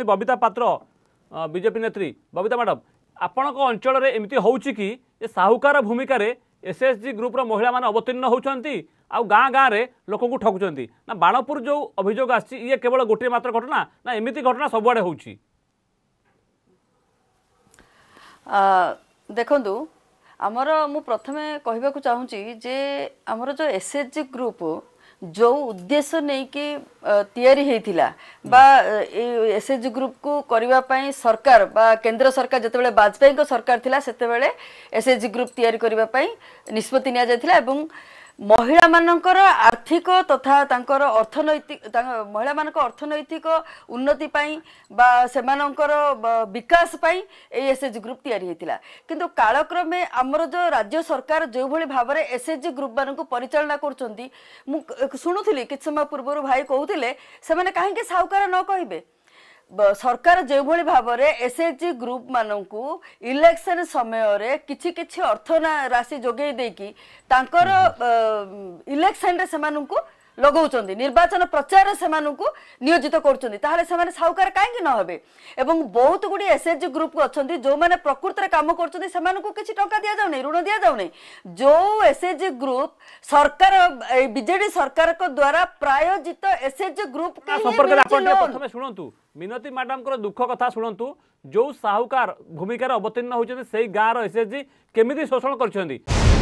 ବବିତା ପାତ୍ର BJP ନେତ୍ରୀ Babita madam ଆପଣଙ୍କ ଅଞ୍ଚଳରେ ଏମିତି ହେଉଛି କି ଯେ ସାହୁକାର ଭୂମିକାରେ ଏସଏସଜି ଗ୍ରୁପ୍ର ମହିଳାମାନେ ଅବତୀର୍ଣ୍ଣ ହେଉଛନ୍ତି ଆଉ ଗାଁ ଗାଁରେ ଲୋକଙ୍କୁ ଠକୁଛନ୍ତି ନା ବାଣପୁର ଯେଉଁ ଅଭିଯୋଗ ଆସିଛି ଇଏ କେବଳ ଗୋଟିଏ ମାତ୍ର ଘଟଣା ନା ଏମିତି ଘଟଣା ସବୁଆଡ଼େ ହେଉଛି ଦେଖନ୍ତୁ ଆମର ମୁଁ ପ୍ରଥମେ କହିବାକୁ ଚାହୁଁଛି ଯେ ଆମର ଯେଉଁ ଏସଏଚଜି ଗ୍ରୁପ୍ ଯେଉଁ ଉଦ୍ଦେଶ୍ୟ ନେଇକି ତିଆରି ହେଇଥିଲା ବା ଏସ୍ଏଚ୍ଜି ଗ୍ରୁପକୁ କରିବା ପାଇଁ ସରକାର ବା କେନ୍ଦ୍ର ସରକାର ଯେତେବେଳେ ବାଜପେୟୀଙ୍କ ସରକାର ଥିଲା ସେତେବେଳେ ଏସ୍ଏଚ୍ଜି ଗ୍ରୁପ୍ ତିଆରି କରିବା ପାଇଁ ନିଷ୍ପତ୍ତି ନିଆଯାଇଥିଲା ଏବଂ ମହିଳାମାନଙ୍କର ଆର୍ଥିକ ତଥା ତାଙ୍କର ଅର୍ଥନୈତିକ ମହିଳାମାନଙ୍କ ଅର୍ଥନୈତିକ ଉନ୍ନତି ପାଇଁ ବା ସେମାନଙ୍କର ବିକାଶ ପାଇଁ ଏଇ ଏସ୍ ଏଚ୍ ଗ୍ରୁପ୍ ତିଆରି ହେଇଥିଲା କିନ୍ତୁ କାଳକ୍ରମେ ଆମର ଯେଉଁ ରାଜ୍ୟ ସରକାର ଯେଉଁଭଳି ଭାବରେ ଏସ୍ ଏଚ୍ ଜି ଗ୍ରୁପ୍ମାନଙ୍କୁ ପରିଚାଳନା କରୁଛନ୍ତି ମୁଁ ଶୁଣୁଥିଲି କିଛି ସମୟ ପୂର୍ବରୁ ଭାଇ କହୁଥିଲେ ସେମାନେ କାହିଁକି ସାହୁକାର ନ କହିବେ ସରକାର ଯେଉଁଭଳି ଭାବରେ ଏସ୍ ଏଚ୍ ଜି ଗ୍ରୁପ୍ ମାନଙ୍କୁ ଇଲେକ୍ସନ୍ ସମୟରେ କିଛି କିଛି ଅର୍ଥ ରାଶି ଯୋଗାଇ ଦେଇକି ତାଙ୍କର ଇଲେକ୍ସନ୍ରେ ସେମାନଙ୍କୁ ଲଗାଉଛନ୍ତି ନିର୍ବାଚନ ପ୍ରଚାରରେ ସେମାନଙ୍କୁ ନିୟୋଜିତ କରୁଛନ୍ତି ତାହେଲେ ସେମାନେ ସାହୁକାର କାହିଁକି ନ ହେବେ ଏବଂ ବହୁତ ଗୁଡ଼ିଏ ଏସ୍ଏଚ୍ଜି ଗ୍ରୁପ୍ ଅଛନ୍ତି ଯେଉଁମାନେ ପ୍ରକୃତରେ କାମ କରୁଛନ୍ତି ସେମାନଙ୍କୁ କିଛି ଟଙ୍କା ଦିଆଯାଉନି ଋଣ ଦିଆଯାଉନି ଯେଉଁ ଏସ୍ଏଚ୍ଜି ଗ୍ରୁପ୍ ସରକାର ବିଜେଡି ସରକାରଙ୍କ ଦ୍ୱାରା ପ୍ରାୟୋଜିତ ଏସ୍ଏଚ୍ଜି ଗ୍ରୁପ୍ ପ୍ରଥମେ ଶୁଣନ୍ତୁ ମିନତୀ ମ୍ୟାଡାମଙ୍କର ଦୁଃଖ କଥା ଶୁଣନ୍ତୁ ଯେଉଁ ସାହୁକାର ଭୂମିକାରେ ଅବତୀର୍ଣ୍ଣ ହେଉଛନ୍ତି ସେଇ ଗାଁର ଏସ୍ଏଚ୍ଜି କେମିତି ଶୋଷଣ କରିଛନ୍ତି